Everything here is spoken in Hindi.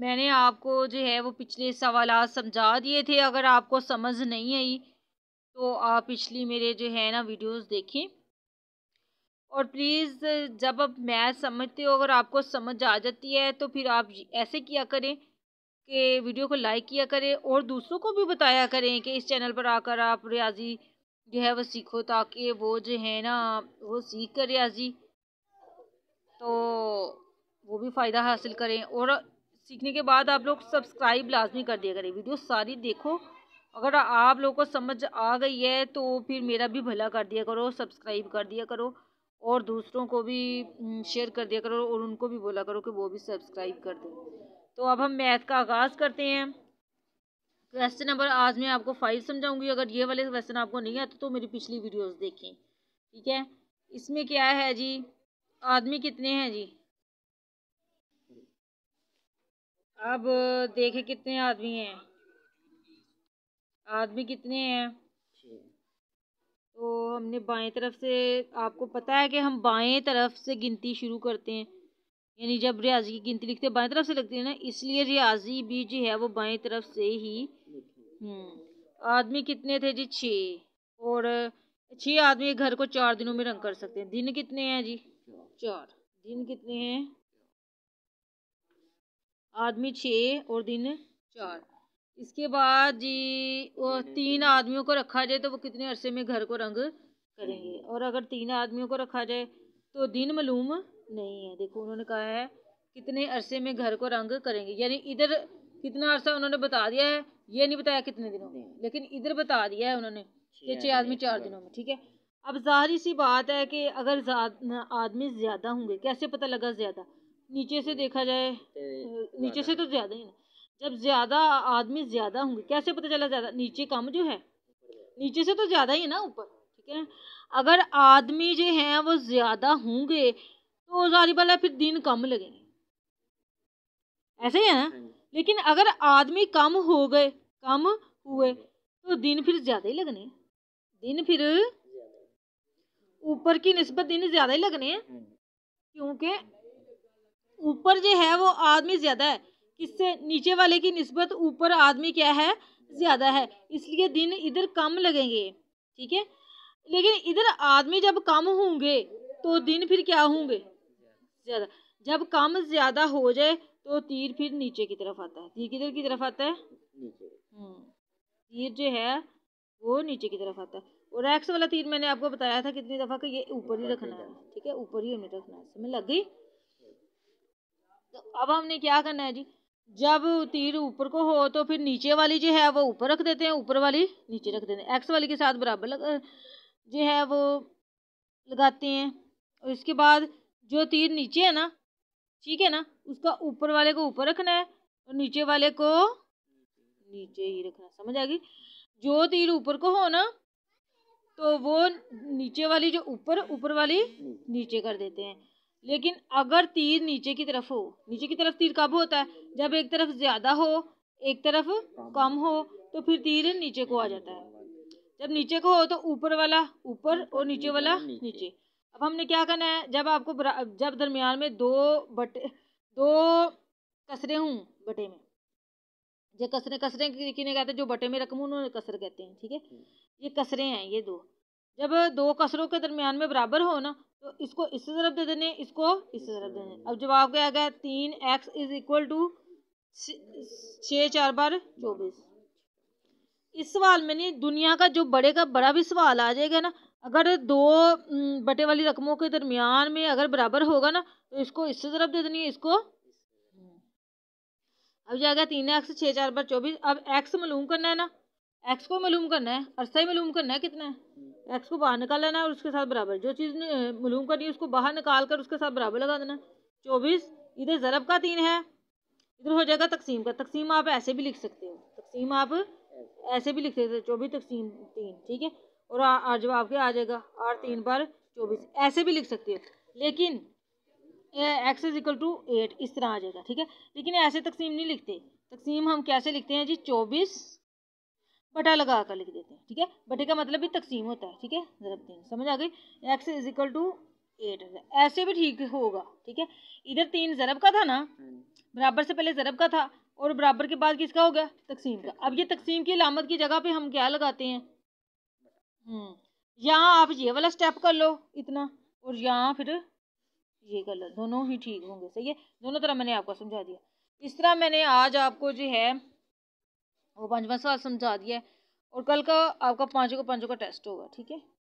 मैंने आपको जो है वो पिछले सवाल समझा दिए थे अगर आपको समझ नहीं आई तो आप पिछली मेरे जो है ना वीडियोस देखें और प्लीज़ जब आप मैथ समझते हो अगर आपको समझ आ जाती है तो फिर आप ऐसे किया करें कि वीडियो को लाइक किया करें और दूसरों को भी बताया करें कि इस चैनल पर आकर आप रियाजी जो है वो सीखो ताकि वो जो है ना वो सीख कर रियाजी तो वो भी फ़ायदा हासिल करें और सीखने के बाद आप लोग सब्सक्राइब लाजमी कर दिया करें वीडियो सारी देखो अगर आप लोगों को समझ आ गई है तो फिर मेरा भी भला कर दिया करो सब्सक्राइब कर दिया करो और दूसरों को भी शेयर कर दिया करो और उनको भी बोला करो कि वो भी सब्सक्राइब कर दें तो अब हम मैथ का आगाज़ करते हैं क्वेश्चन नंबर आज मैं आपको फाइव समझाऊंगी अगर ये वाले क्वेश्चन आपको नहीं आते तो मेरी पिछली वीडियोस देखें ठीक है इसमें क्या है जी आदमी कितने हैं जी अब देखे कितने आदमी हैं आदमी कितने हैं तो हमने बाएं तरफ से आपको पता है कि हम बाएं तरफ से गिनती शुरू करते हैं यानी जब रियाजी की गिनती लिखते हैं बाएं तरफ से लगती है ना इसलिए रियाजी भी जो है वो बाएं तरफ से ही हम्म। आदमी कितने थे जी छः और छः आदमी घर को चार दिनों में रंग कर सकते हैं दिन कितने हैं जी चार दिन कितने हैं आदमी छः और दिन चार इसके बाद जी वो हम्म, हम्म, तीन हम्म। आदमियों को रखा जाए तो वो कितने अरसे में घर को रंग करेंगे और अगर तीन आदमियों को रखा जाए तो दिन मालूम नहीं है देखो उन्होंने कहा है कितने अरसे में घर को रंग करेंगे यानी इधर कितना अरसा उन्होंने बता दिया है ये नहीं बताया कितने दिनों में लेकिन इधर बता दिया है उन्होंने कि छः आदमी चार दिनों में ठीक है अब जाहिर सी बात है कि अगर आदमी ज़्यादा होंगे कैसे पता लगा ज़्यादा नीचे से देखा जाए नीचे से तो ज़्यादा ही ना जब ज़्यादा आदमी ज़्यादा होंगे कैसे पता चला ज़्यादा नीचे कम जो है नीचे से तो ज़्यादा ही है ना ऊपर ठीक है अगर आदमी जो हैं वो ज़्यादा होंगे तो जारी वाला फिर दिन कम लगेंगे ऐसे ही है ना हाँ लेकिन अगर आदमी कम हो गए कम हुए हाँ तो दिन फिर ज़्यादा ही लगने दिन फिर ऊपर की नस्बत दिन ज़्यादा ही लगने हैं हाँ क्योंकि ऊपर जो है वो आदमी ज़्यादा है किससे नीचे वाले की नस्बत ऊपर आदमी क्या है ज़्यादा है इसलिए दिन इधर कम लगेंगे ठीक है लेकिन इधर आदमी जब कम होंगे तो दिन फिर क्या होंगे ज़्यादा जब कम ज़्यादा हो जाए तो तीर फिर नीचे की तरफ आता है तीर किधर की तरफ आता है हम्म। तीर जो है वो नीचे की तरफ आता है और एक्स वाला तीर मैंने आपको बताया था कितनी दफ़ा कि ये ऊपर ही रखना है ठीक है ऊपर ही हमें रखना है समझ लग गई तो अब हमने क्या करना है जी जब तीर ऊपर को हो तो फिर नीचे वाली जो है वो ऊपर रख देते हैं ऊपर वाली नीचे रख देते हैं एक्स वाली के साथ बराबर लग जो है वो लगाते हैं और इसके बाद जो तीर नीचे है ना ठीक है ना उसका ऊपर वाले को ऊपर रखना है और नीचे वाले को नीचे ही रखना समझ आ गई जो तीर ऊपर को हो ना तो वो नीचे वाली जो ऊपर ऊपर वाली नीचे कर देते हैं लेकिन अगर तीर नीचे की तरफ हो नीचे की तरफ तीर कब होता है जब एक तरफ ज़्यादा हो एक तरफ कम हो तो फिर तीर नीचे को आ जाता है जब नीचे को हो तो ऊपर वाला ऊपर और नीचे वाला नीचे अब हमने क्या करना है जब आपको जब दरमियान में दो बटे दो कसरे हूँ बटे में जो कसरे कसरे कहते हैं जो बटे में रकम उन्होंने कसर कहते हैं ठीक है ये कसरे हैं ये दो जब दो कसरों के दरमियान में बराबर हो ना तो इसको इस तरफ दे देने इसको इस तरफ दे देने अब जवाब क्या आ गया तीन एक्स इज इक्वल टू छः चार बार चौबीस इस सवाल में नहीं दुनिया का जो बड़े का बड़ा भी सवाल आ जाएगा ना अगर दो बटे वाली रकमों के दरमियान में अगर बराबर होगा ना तो इसको इस तरफ दे देनी है इसको अब जो आ गया तीन एक्स छः चार बार चौबीस अब एक्स मालूम करना है ना एक्स को मालूम करना है अरसा ही मालूम करना है कितना है एक्स को बाहर निकाल लेना है और उसके साथ बराबर जो चीज़ मलूम करनी है उसको बाहर निकाल कर उसके साथ बराबर लगा देना चौबीस इधर ज़रब का तीन है इधर हो जाएगा तकसीम का तकसीम आप ऐसे भी लिख सकते हो तकसीम आप ऐसे भी लिख सकते हो चौबीस तकसीम तीन ठीक है और जवाब के आ जाएगा आठ तीन बार चौबीस ऐसे भी लिख सकते हो लेकिन x is equal to eight इस तरह आ जाएगा ठीक है लेकिन ऐसे तकसीम नहीं लिखते तकसीम हम कैसे लिखते हैं जी चौबीस बटा लगा कर लिख देते हैं ठीक है बटे का मतलब भी तकसीम होता है ठीक है ज़रब तीन समझ आ गई x is equal to eight ऐसे भी ठीक होगा ठीक है इधर तीन ज़रब का था ना बराबर से पहले ज़रब का था और बराबर के बाद किसका हो गया तकसीम का अब ये तकसीम की अलामत की जगह पे हम क्या लगाते हैं हम्म, यहाँ आप ये वाला स्टेप कर लो इतना और यहाँ फिर ये कर लो दोनों ही ठीक होंगे सही है दोनों तरह मैंने आपको समझा दिया इस तरह मैंने आज आपको जो है वो पाँचवा सवाल समझा दिया है और कल का आपका पाँचों का पाँचों का टेस्ट होगा ठीक है